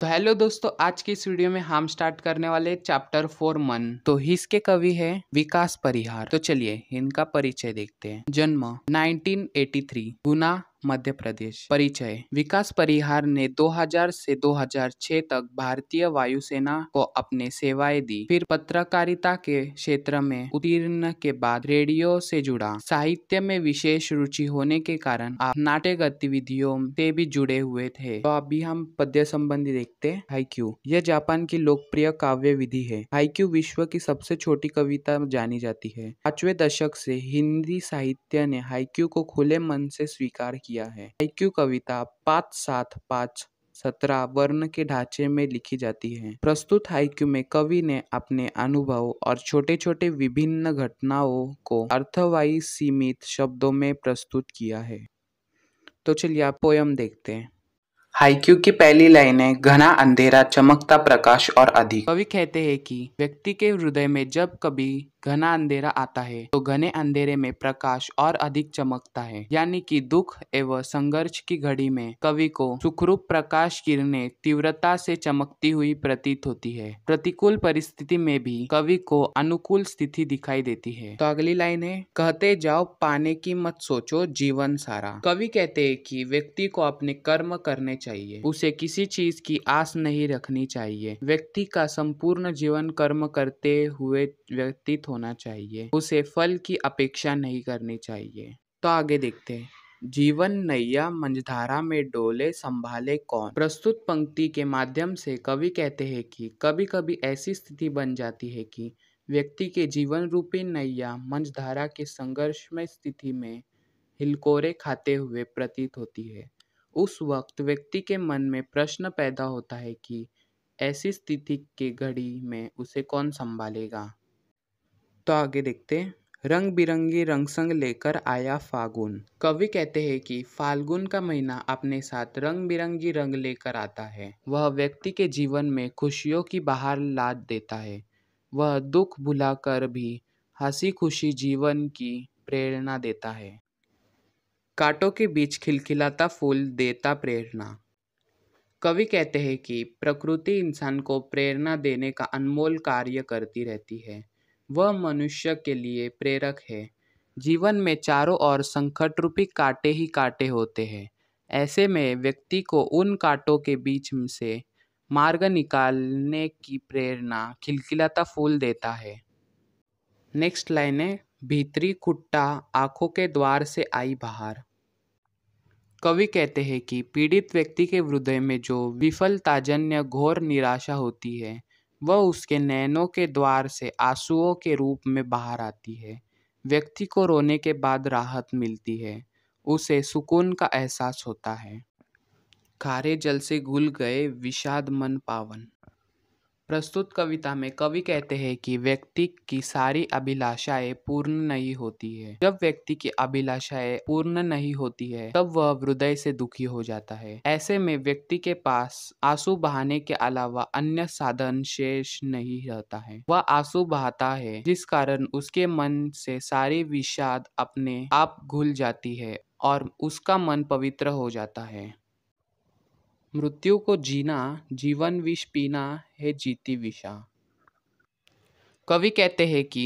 तो हेलो दोस्तों आज की इस वीडियो में हम स्टार्ट करने वाले चैप्टर फोर मन तो इसके कवि है विकास परिहार तो चलिए इनका परिचय देखते हैं जन्म 1983 गुना मध्य प्रदेश परिचय विकास परिहार ने 2000 से 2006 तक भारतीय वायुसेना को अपने सेवाएं दी फिर पत्रकारिता के क्षेत्र में उत्तीर्ण के बाद रेडियो से जुड़ा साहित्य में विशेष रुचि होने के कारण आप नाट्य गतिविधियों से भी जुड़े हुए थे तो अभी हम पद्य संबंधी देखते हाइक्यू यह जापान की लोकप्रिय काव्य विधि है हाइक्यू विश्व की सबसे छोटी कविता जानी जाती है पांचवे दशक से हिंदी साहित्य ने हाइक्यू को खुले मन से स्वीकार किया किया है हाइक्यू कविता पाँच सात पाँच सत्रह वर्ण के ढांचे में लिखी जाती है प्रस्तुत हाइक्यू में कवि ने अपने अनुभव और छोटे छोटे विभिन्न घटनाओं को अर्थवाई सीमित शब्दों में प्रस्तुत किया है तो चलिए आप पोयम देखते हैं हाइक्यू की पहली लाइन है घना अंधेरा चमकता प्रकाश और अधिक कवि कहते हैं कि व्यक्ति के हृदय में जब कभी घना अंधेरा आता है तो घने अंधेरे में प्रकाश और अधिक चमकता है यानी कि दुख एवं संघर्ष की घड़ी में कवि को सुखरूप प्रकाश किरणें तीव्रता से चमकती हुई प्रतीत होती है प्रतिकूल परिस्थिति में भी कवि को अनुकूल स्थिति दिखाई देती है तो अगली लाइन है कहते जाओ पाने की मत सोचो जीवन सारा कवि कहते हैं कि व्यक्ति को अपने कर्म करने चाहिए उसे किसी चीज की आस नहीं रखनी चाहिए व्यक्ति का संपूर्ण जीवन कर्म करते हुए व्यतीत होना चाहिए उसे फल की अपेक्षा नहीं करनी चाहिए तो आगे देखते हैं जीवन नैया मंझधारा में डोले संभाले कौन प्रस्तुत पंक्ति के माध्यम से कवि कहते हैं कि कभी कभी ऐसी स्थिति बन जाती है कि व्यक्ति के जीवन रूपी नैया मंझधारा के संघर्षमय स्थिति में हिलकोरे खाते हुए प्रतीत होती है उस वक्त व्यक्ति के मन में प्रश्न पैदा होता है कि ऐसी स्थिति के घड़ी में उसे कौन संभालेगा तो आगे देखते हैं रंग बिरंगी रंग संग लेकर आया फागुन कवि कहते हैं कि फाल्गुन का महीना अपने साथ रंग बिरंगी रंग लेकर आता है वह व्यक्ति के जीवन में खुशियों की बाहर लाद देता है वह दुख भुलाकर भी हंसी खुशी जीवन की प्रेरणा देता है कांटों के बीच खिलखिलाता फूल देता प्रेरणा कवि कहते हैं कि प्रकृति इंसान को प्रेरणा देने का अनमोल कार्य करती रहती है वह मनुष्य के लिए प्रेरक है जीवन में चारों ओर संकट रूपी कांटे ही कांटे होते हैं ऐसे में व्यक्ति को उन कांटों के बीच से मार्ग निकालने की प्रेरणा खिलखिलाता फूल देता है नेक्स्ट लाइन है भीतरी खुट्टा आँखों के द्वार से आई बाहर कवि कहते हैं कि पीड़ित व्यक्ति के हृदय में जो विफलताजन्य घोर निराशा होती है वह उसके नैनों के द्वार से आंसुओं के रूप में बाहर आती है व्यक्ति को रोने के बाद राहत मिलती है उसे सुकून का एहसास होता है खारे जल से घुल गए विषाद मन पावन प्रस्तुत कविता में कवि कहते हैं कि व्यक्ति की सारी अभिलाषाएं पूर्ण नहीं होती है जब व्यक्ति की अभिलाषाएं पूर्ण नहीं होती है तब वह हृदय से दुखी हो जाता है ऐसे में व्यक्ति के पास आंसू बहाने के अलावा अन्य साधन शेष नहीं रहता है वह आंसू बहाता है जिस कारण उसके मन से सारी विषाद अपने आप घुल जाती है और उसका मन पवित्र हो जाता है मृत्यु को जीना जीवन विष पीना है जीती विषा कवि कहते हैं कि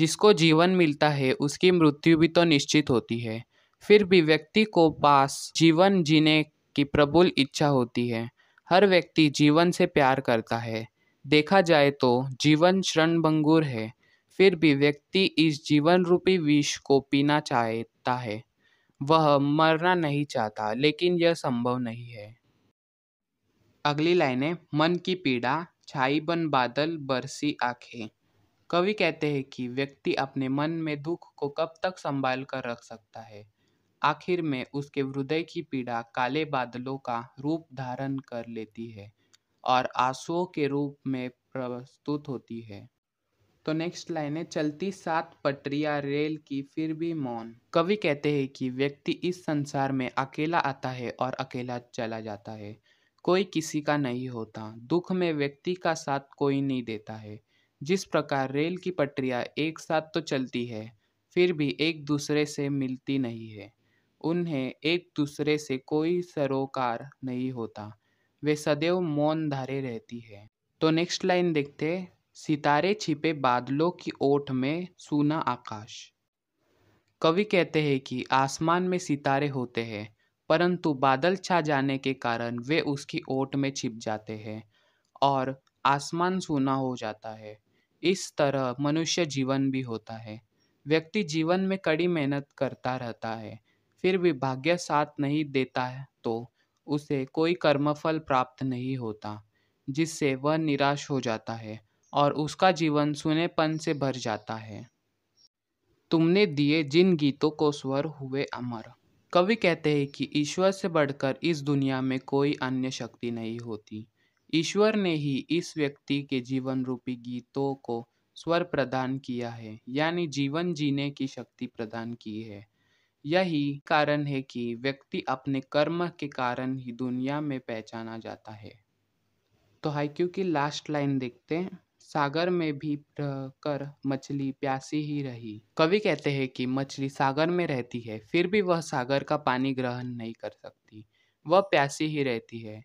जिसको जीवन मिलता है उसकी मृत्यु भी तो निश्चित होती है फिर भी व्यक्ति को पास जीवन जीने की प्रबुल इच्छा होती है हर व्यक्ति जीवन से प्यार करता है देखा जाए तो जीवन क्षणभंगुर है फिर भी व्यक्ति इस जीवन रूपी विष को पीना चाहता है वह मरना नहीं चाहता लेकिन यह संभव नहीं है अगली लाइन है मन की पीड़ा छाई बन बादल बरसी आंखें कवि कहते हैं कि व्यक्ति अपने मन में दुख को कब तक संभाल कर रख सकता है आखिर में उसके हृदय की पीड़ा काले बादलों का रूप धारण कर लेती है और आंसुओं के रूप में प्रस्तुत होती है तो नेक्स्ट लाइन है चलती सात पटरिया रेल की फिर भी मौन कवि कहते हैं कि व्यक्ति इस संसार में अकेला आता है और अकेला चला जाता है कोई किसी का नहीं होता दुख में व्यक्ति का साथ कोई नहीं देता है जिस प्रकार रेल की पटरियाँ एक साथ तो चलती है फिर भी एक दूसरे से मिलती नहीं है उन्हें एक दूसरे से कोई सरोकार नहीं होता वे सदैव मौन धारे रहती है तो नेक्स्ट लाइन देखते सितारे छिपे बादलों की ओठ में सूना आकाश कवि कहते हैं कि आसमान में सितारे होते हैं परंतु बादल छा जाने के कारण वे उसकी ओट में छिप जाते हैं और आसमान सूना हो जाता है इस तरह मनुष्य जीवन भी होता है व्यक्ति जीवन में कड़ी मेहनत करता रहता है फिर भी भाग्य साथ नहीं देता है तो उसे कोई कर्मफल प्राप्त नहीं होता जिससे वह निराश हो जाता है और उसका जीवन सुनेपन से भर जाता है तुमने दिए जिन गीतों को स्वर हुए अमर कवि कहते हैं कि ईश्वर से बढ़कर इस दुनिया में कोई अन्य शक्ति नहीं होती ईश्वर ने ही इस व्यक्ति के जीवन रूपी गीतों को स्वर प्रदान किया है यानी जीवन जीने की शक्ति प्रदान की है यही कारण है कि व्यक्ति अपने कर्म के कारण ही दुनिया में पहचाना जाता है तो हाइक्यू की लास्ट लाइन देखते हैं सागर में भी रहकर मछली प्यासी ही रही कवि कहते हैं कि मछली सागर में रहती है फिर भी वह सागर का पानी ग्रहण नहीं कर सकती वह प्यासी ही रहती है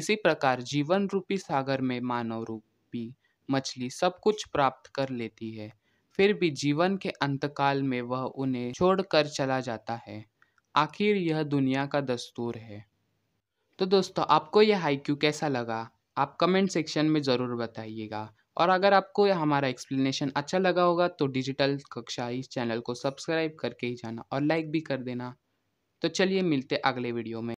इसी प्रकार जीवन रूपी सागर में मानव रूपी मछली सब कुछ प्राप्त कर लेती है फिर भी जीवन के अंतकाल में वह उन्हें छोड़कर चला जाता है आखिर यह दुनिया का दस्तूर है तो दोस्तों आपको यह हाइक्यू कैसा लगा आप कमेंट सेक्शन में ज़रूर बताइएगा और अगर आपको हमारा एक्सप्लेनेशन अच्छा लगा होगा तो डिजिटल कक्षा इस चैनल को सब्सक्राइब करके ही जाना और लाइक भी कर देना तो चलिए मिलते अगले वीडियो में